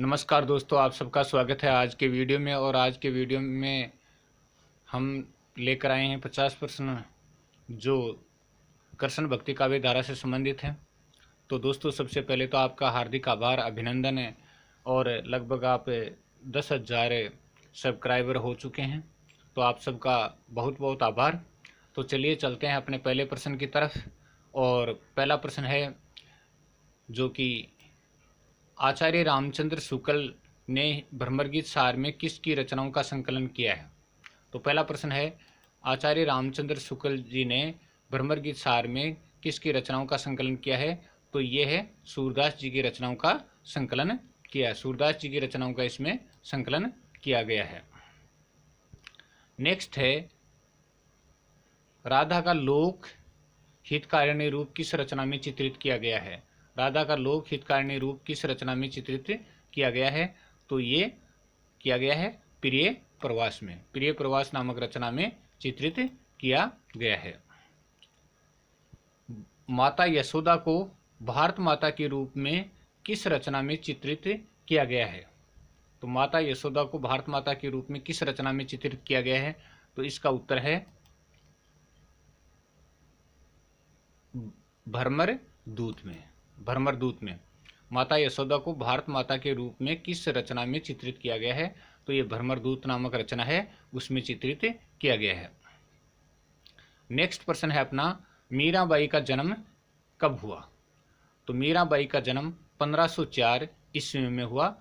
नमस्कार दोस्तों आप सबका स्वागत है आज के वीडियो में और आज के वीडियो में हम लेकर आए हैं पचास प्रश्न जो कृष्ण भक्ति काव्य धारा से संबंधित हैं तो दोस्तों सबसे पहले तो आपका हार्दिक आभार अभिनंदन है और लगभग आप दस हज़ार सब्सक्राइबर हो चुके हैं तो आप सबका बहुत बहुत आभार तो चलिए चलते हैं अपने पहले प्रश्न की तरफ और पहला प्रश्न है जो कि आचार्य रामचंद्र शुक्ल ने भ्रमरगीत सार में किसकी रचनाओं का संकलन किया है तो पहला प्रश्न है आचार्य रामचंद्र शुक्ल जी ने भ्रमरगीत सार में किसकी रचनाओं का संकलन किया है तो ये है सूरदास जी की रचनाओं का संकलन किया है सूरदास जी की रचनाओं का इसमें संकलन किया गया है नेक्स्ट है राधा का लोक हितकारिणी रूप किस रचना में चित्रित किया गया है राधा का लोक हितकारिणी रूप किस रचना में चित्रित किया गया है तो ये किया गया है प्रिय प्रवास में प्रिय प्रवास नामक रचना में चित्रित किया गया है माता यशोदा को भारत माता के रूप में किस रचना में चित्रित किया गया है तो माता यशोदा को भारत माता के रूप में किस रचना में चित्रित किया गया है तो इसका उत्तर है भरमर दूत में भ्रमर दूत में माता यशोदा को भारत माता के रूप में किस रचना में चित्रित किया गया है तो ये भ्रमर दूत नामक रचना है उसमें चित्रित किया गया है नेक्स्ट प्रश्न है अपना मीराबाई का जन्म कब हुआ तो मीराबाई का जन्म 1504 ईस्वी में हुआ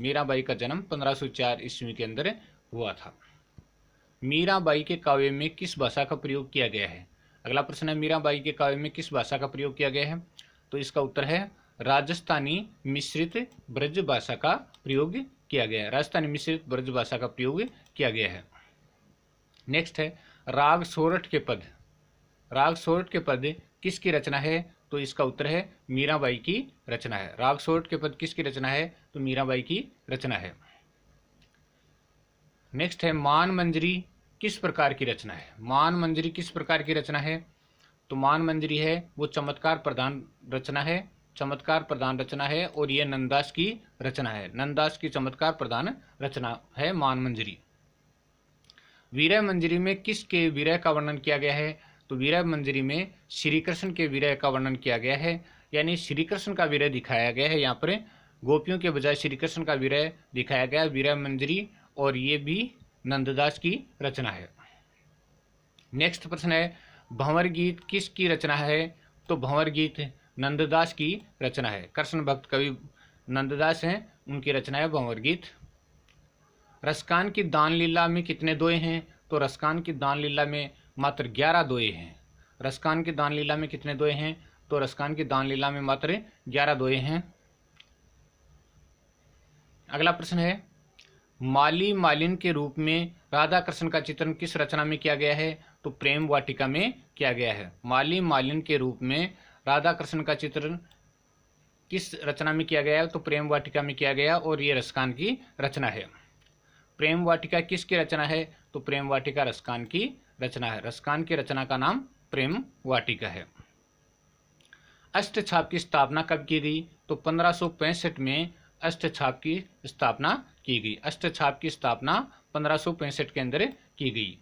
मीराबाई का जन्म 1504 ईस्वी के अंदर हुआ था मीराबाई के काव्य में किस भाषा का प्रयोग किया गया है अगला प्रश्न है मीराबाई के काव्य में किस भाषा का प्रयोग किया गया है तो इसका उत्तर है राजस्थानी मिश्रित ब्रज भाषा का प्रयोग किया गया है राजस्थानी मिश्रित ब्रज भाषा का प्रयोग किया गया है नेक्स्ट है राग सोरठ के पद राग सोरठ के पद किसकी रचना है तो इसका उत्तर है मीराबाई की रचना है राग सोरठ के पद किसकी रचना है तो मीराबाई की रचना है नेक्स्ट है मान मंजरी किस प्रकार की रचना है मान मंजरी किस प्रकार की रचना है तो मान मंजरी है वो चमत्कार प्रधान रचना है चमत्कार प्रधान रचना है और ये नंदास की रचना है नंदास की चमत्कार प्रधान रचना है मान मंजरी वीरय मंजरी में किसके विरह का वर्णन किया गया है तो वीरय मंजरी में श्री कृष्ण के विरह का वर्णन किया गया है यानी श्री कृष्ण का विरह दिखाया गया है यहाँ पर गोपियों के बजाय श्री कृष्ण का विरह दिखाया गया विरह मंजरी और ये भी नंददास की रचना है नेक्स्ट प्रश्न है भंवर गीत किसकी रचना है तो भंवर गीत नंददास की रचना है कृष्ण भक्त कवि नंददास हैं उनकी रचना है भंवर गीत रसकान की दान लीला में कितने दोए हैं तो रसकान की दान लीला में मात्र ग्यारह दोए हैं रसकान की दान लीला में कितने दोए हैं तो रसकान की दान लीला में मात्र ग्यारह दोए हैं अगला प्रश्न है माली मालिन के रूप में राधा कृष्ण का चित्रण किस रचना में किया गया है तो प्रेम वाटिका में किया गया है माली मालिन के रूप में राधा कृष्ण का चित्रण किस रचना में किया गया है तो प्रेम वाटिका में किया गया और ये रसकान की रचना है प्रेम वाटिका किसकी रचना है तो प्रेम वाटिका रसकान की रचना है रसकान की रचना का नाम प्रेम वाटिका है अष्ट छाप की स्थापना कब की गई तो पंद्रह में अष्ट छाप की स्थापना की गई अष्ट छाप की स्थापना पंद्रह के अंदर की गई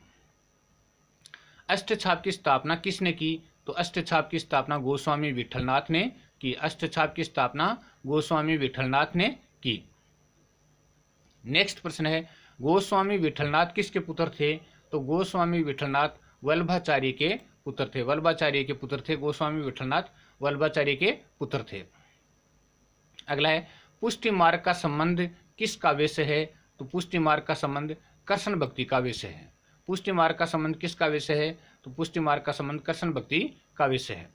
अष्टछाप की स्थापना किसने की तो अष्टछाप की स्थापना गोस्वामी विठलनाथ ने की अष्टछाप की स्थापना गोस्वामी विठलनाथ ने की नेक्स्ट प्रश्न है गोस्वामी विठलनाथ किसके पुत्र थे तो गोस्वामी विठलनाथ वल्भाचार्य के पुत्र थे वल्भाचार्य के पुत्र थे गोस्वामी विठलनाथ वल्भाचार्य के पुत्र थे अगला है पुष्टि मार्ग का संबंध किस काव्य से है तो पुष्टि मार्ग का संबंध कृष्ण भक्ति काव्य से है पुष्टि मार्ग का संबंध किसका विषय है तो पुष्टि मार्ग का संबंध कृष्ण भक्ति का विषय है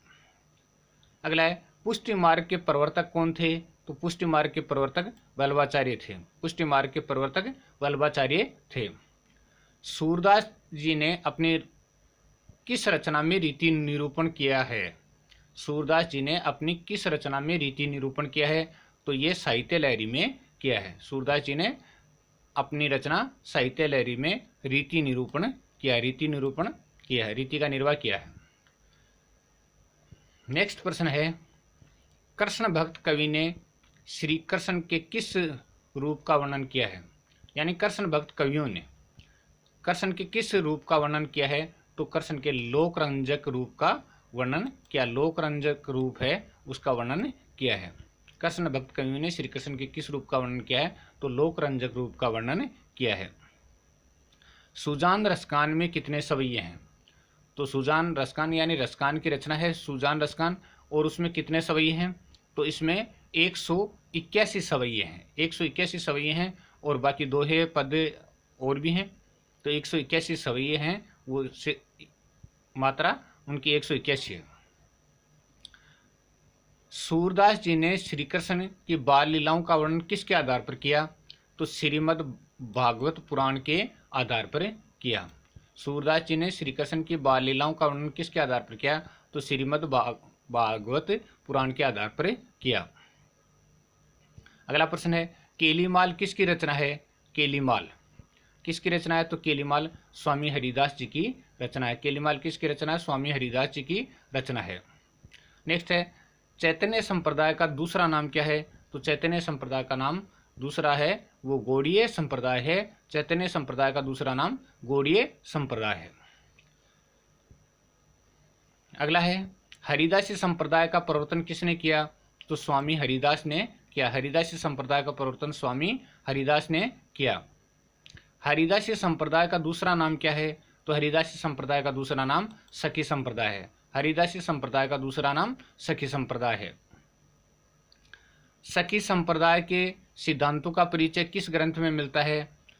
अगला है पुष्टि मार्ग के प्रवर्तक कौन थे तो पुष्टि मार्ग के प्रवर्तक वल्लभाचार्य थे पुष्टि मार्ग के प्रवर्तक वल्लभाचार्य थे सूरदास जी ने अपने किस रचना में रीति निरूपण किया है सूरदास जी ने अपनी किस रचना में रीति निरूपण किया है तो ये साहित्य लहरी में किया है सूरदास जी ने अपनी रचना साहित्य लहरी में रीति निरूपण किया रीति निरूपण किया है रीति का निर्वाह किया है नेक्स्ट प्रश्न है कृष्ण भक्त कवि ने श्री कृष्ण के किस रूप का वर्णन किया है यानी कृष्ण भक्त कवियों ने कृष्ण के किस रूप का वर्णन किया है तो कृष्ण के लोक रंजक रूप का वर्णन किया लोक रंजक रूप है उसका वर्णन किया है कृष्ण भक्त कवियों ने श्री कृष्ण के किस रूप का वर्णन किया है तो लोक रंजक रूप का वर्णन किया है सुजान रसकान में कितने सवैये हैं तो सुजान रसकान यानी रसकान की रचना है सुजान रसकान और उसमें कितने सवैये हैं तो इसमें एक सौ इक्यासी सवैये हैं एक सौ इक्यासी सवैये हैं और बाकी दोहे पद और भी हैं तो एक सौ इक्यासी सवैये हैं वो मात्रा उनकी एक सौ इक्यासी है सूरदास जी ने श्री कृष्ण की बाल लीलाओं का वर्णन किसके आधार पर किया तो श्रीमद् भागवत पुराण के आधार पर किया सूरदास जी ने श्री कृष्ण की बाल लीलाओं का वर्णन किसके आधार पर किया तो श्रीमद् भागवत पुराण के आधार पर किया अगला प्रश्न है केलीमाल किसकी रचना है केलीमाल किसकी रचना है तो केलीमाल स्वामी हरिदास जी की रचना है केलीमाल किसकी रचना है स्वामी हरिदास जी की रचना है नेक्स्ट है चैतन्य संप्रदाय का दूसरा नाम क्या है तो चैतन्य संप्रदाय का नाम दूसरा है वो गौड़ीय संप्रदाय है चैतन्य संप्रदाय का दूसरा नाम गौड़ीय संप्रदाय है अगला है हरिदासी संप्रदाय का प्रवर्तन किसने किया तो स्वामी हरिदास ने किया हरिदासी संप्रदाय का प्रवर्तन स्वामी हरिदास ने किया हरिदासी संप्रदाय का दूसरा नाम क्या है तो हरिदासी संप्रदाय का दूसरा नाम सखी संप्रदाय है हरिदासी संप्रदाय का दूसरा नाम सखी संप्रदाय है सखी संप्रदाय के सिद्धांतों का परिचय किस ग्रंथ में मिलता है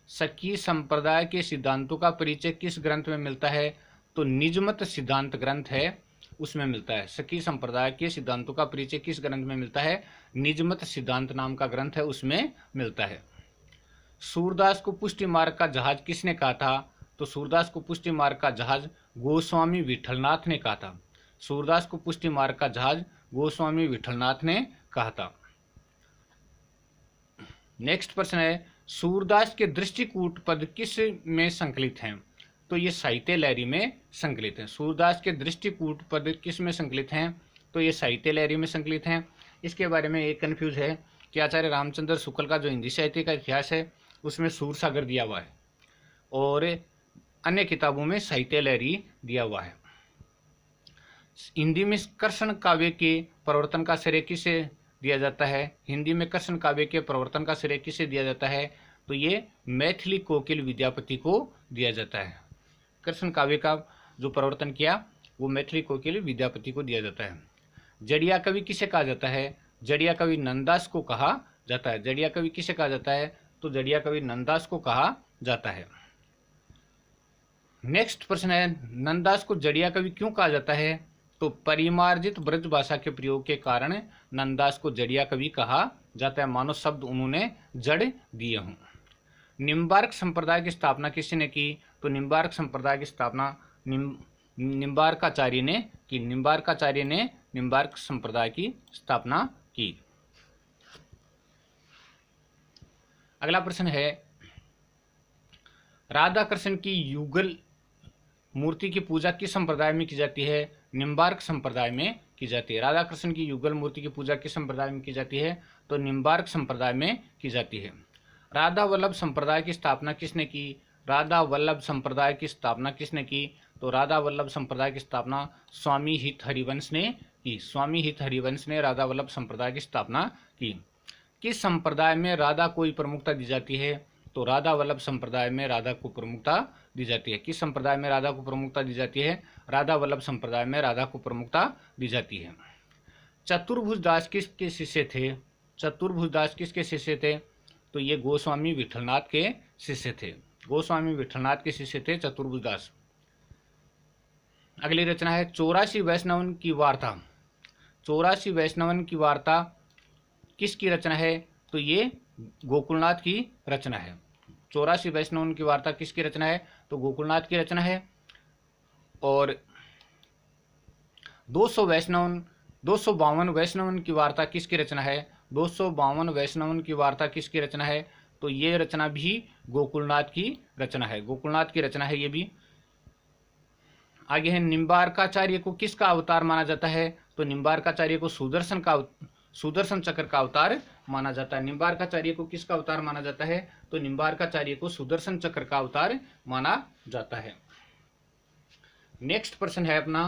सखी संप्रदाय के सिद्धांतों का परिचय किस ग्रंथ में मिलता है तो निजमत सिद्धांत ग्रंथ है उसमें मिलता है सखी संप्रदाय के सिद्धांतों का परिचय किस ग्रंथ में मिलता है निजमत सिद्धांत नाम का ग्रंथ है उसमें मिलता है सूरदास को पुष्टि मार्ग का जहाज किसने कहा था तो सूरदास को पुष्टि मार्ग का जहाज गोस्वामी विठलनाथ ने कहा था सूरदास को पुष्टि मार्ग का जहाज गोस्वामी विठलनाथ ने कहा था नेक्स्ट प्रश्न है सूरदास के दृष्टिकूट पद किस में संकलित हैं तो ये साहित्य लहरी में संकलित हैं सूरदास के दृष्टिकूट पद किस में संकलित हैं तो ये साहित्य लहरी में संकलित हैं इसके बारे में एक कन्फ्यूज है कि आचार्य रामचंद्र शुक्ल का जो हिंदी साहित्य का इतिहास है उसमें सूर सागर दिया हुआ है और अन्य किताबों में साइटेलरी दिया हुआ है हिंदी में कर्षण काव्य के प्रवर्तन का श्रेय किसे दिया जाता है हिंदी में कर्षण काव्य के प्रवर्तन का श्रेय किसे दिया जाता है तो ये मैथिली कोकिल विद्यापति को दिया जाता है कृष्ण काव्य का जो प्रवर्तन किया वो मैथिली कोकिल विद्यापति को दिया जाता है जड़िया कवि किसे कहा जाता है जड़िया कवि नंदास को कहा जाता है जड़िया कवि किसे कहा जाता है तो जड़िया कवि नंदास को कहा जाता है नेक्स्ट प्रश्न है नंदास को जड़िया कवि क्यों कहा जाता है तो परिमार्जित ब्रज भाषा के प्रयोग के कारण नंदास को जड़िया कवि कहा जाता है मानव शब्द उन्होंने जड़ दिए हों निम्बार्क संप्रदाय की स्थापना किसने की तो निम्बार्क संप्रदाय की स्थापना निम निम्बार्काचार्य ने की निम्बार्काचार्य ने निम्बार्क संप्रदाय की स्थापना की अगला प्रश्न है राधा कृष्ण की युगल मूर्ति की पूजा किस संप्रदाय में की जाती है निम्बार्क संप्रदाय में की जाती है राधा कृष्ण की युगल मूर्ति की पूजा किस संप्रदाय में की जाती है तो निम्बार्क संप्रदाय में की जाती है राधा वल्लभ संप्रदाय की स्थापना किसने की राधा वल्लभ संप्रदाय की स्थापना किसने की तो राधा वल्लभ संप्रदाय की स्थापना स्वामी हित हरिवंश ने की स्वामी हित हरिवंश ने राधा वल्लभ संप्रदाय की स्थापना की किस संप्रदाय में राधा को प्रमुखता दी जाती है तो राधा वल्लभ संप्रदाय में राधा को प्रमुखता दी जाती है किस संप्रदाय में राधा को प्रमुखता दी जाती है राधा वल्लभ संप्रदाय में राधा को प्रमुखता दी जाती है चतुर्भुज दास किसके शिष्य थे चतुर्भुज दास किसके शिष्य थे तो ये गोस्वामी विठलनाथ के शिष्य थे गोस्वामी विठलनाथ के शिष्य थे चतुर्भुज दास अगली रचना है चौरासी वैष्णवन की वार्ता चौरासी वैष्णवन की वार्ता किसकी रचना है तो ये गोकुलनाथ की रचना है चौरासी वैष्णवन की वार्ता किसकी रचना है तो गोकुलनाथ की रचना है और दो सौ वैष्णवन दो सौ बावन वैष्णवन की वार्ता किसकी रचना है दो सौ बावन वैष्णवन की वार्ता किसकी रचना है तो ये रचना भी गोकुलनाथ की रचना है गोकुलनाथ की रचना है ये भी आगे है निम्बारकाचार्य को किसका अवतार माना जाता है तो निम्बारकाचार्य को सुदर्शन का सुदर्शन चक्र का अवतार माना जाता है निम्बारकाचार्य को किसका अवतार माना जाता है तो निम्बारकाचार्य को सुदर्शन चक्र का अवतार माना जाता है नेक्स्ट प्रश्न है अपना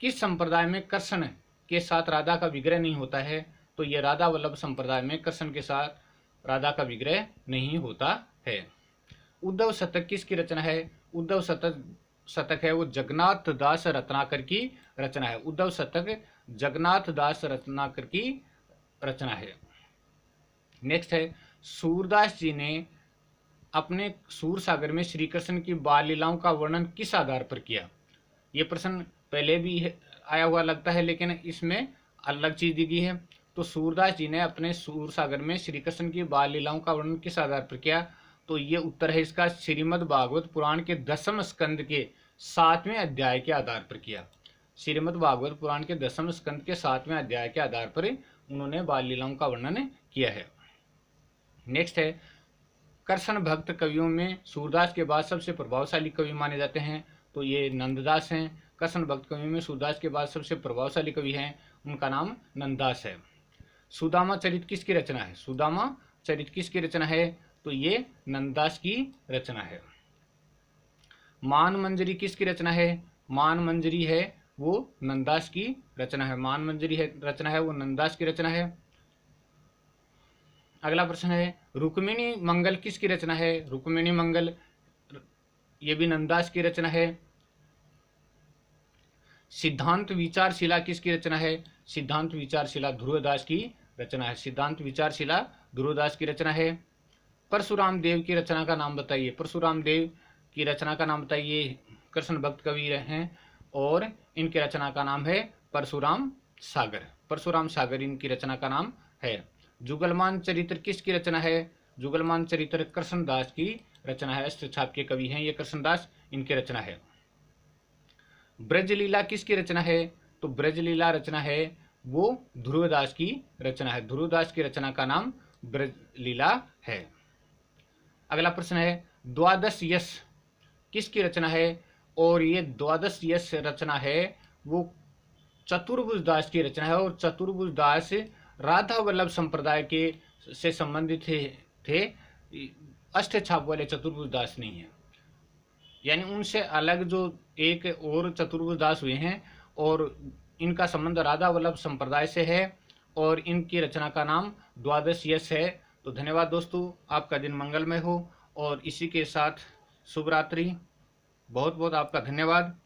किस संप्रदाय में कृष्ण के साथ राधा का विग्रह नहीं होता है तो यह राधा वल्लभ संप्रदाय में कृष्ण के साथ राधा का विग्रह नहीं होता है उद्धव शतक किसकी रचना है उद्धव शतक शतक है वो जगन्नाथ दास रत्नाकर की रचना है उद्धव शतक जगन्नाथ दास रत्नाकर की रचना है नेक्स्ट है सूरदास जी ने अपने सूर सागर में श्री कृष्ण की बाल लीलाओं का वर्णन किस आधार पर किया ये प्रश्न पहले भी आया हुआ लगता है लेकिन इसमें अलग चीज दी गई है तो सूरदास जी ने अपने सूर सागर में श्री कृष्ण की बाल लीलाओं का वर्णन किस आधार पर किया तो ये उत्तर है इसका श्रीमद भागवत पुराण के दसम स्कंद के सातवें अध्याय के आधार पर किया श्रीमद भागवत पुराण के दसम स्कंद के सातवें अध्याय के आधार पर उन्होंने बाल लीलाओं का वर्णन किया है नेक्स्ट है कर्षण भक्त कवियों में सूरदास के बाद सबसे प्रभावशाली कवि माने जाते हैं तो ये नंददास हैं कर्षण भक्त कवियों में सूरदास के बाद सबसे प्रभावशाली कवि हैं उनका नाम नंददास है सुदामा चरित किसकी रचना है सुदामा चरित किसकी रचना है तो ये नंददास की रचना है मान मंजरी किसकी रचना है मान मंजरी है वो नंदास की रचना है मान मंजरी है रचना है वो नंदास की रचना है अगला प्रश्न है रुक्मिणी मंगल किसकी रचना है रुक्मिणी मंगल ये भी नंदास की रचना है सिद्धांत विचारशिला किसकी रचना है सिद्धांत विचारशिला ध्रुवदास की रचना है सिद्धांत विचारशिला ध्रुवदास की रचना है परशुराम देव की रचना का नाम बताइए परशुराम देव की रचना का नाम बताइए कृष्ण भक्त कवि हैं और इनकी रचना का नाम है परशुराम सागर परशुराम सागर इनकी रचना का नाम है जुगलमान चरित्र किसकी रचना है जुगलमान चरित्र कृष्णदास की रचना है छाप के कवि हैं ये कृष्णदास इनकी रचना है ब्रजलीला किसकी रचना है तो ब्रजलीला रचना है वो ध्रुवदास की रचना है ध्रुवदास की रचना का नाम ब्रजलीला है अगला प्रश्न है द्वादश यश किसकी रचना है और ये द्वादश यश रचना है वो चतुर्भुज दास की रचना है और चतुर्भुज दास राधा वल्लभ संप्रदाय के से संबंधित थे अष्ट छाप वाले चतुर्भुज दास नहीं है यानी उनसे अलग जो एक और चतुर्भुज दास हुए हैं और इनका संबंध राधा वल्लभ संप्रदाय से है और इनकी रचना का नाम द्वादश यश है तो धन्यवाद दोस्तों आपका दिन मंगलमय हो और इसी के साथ शुभरात्रि बहुत बहुत आपका धन्यवाद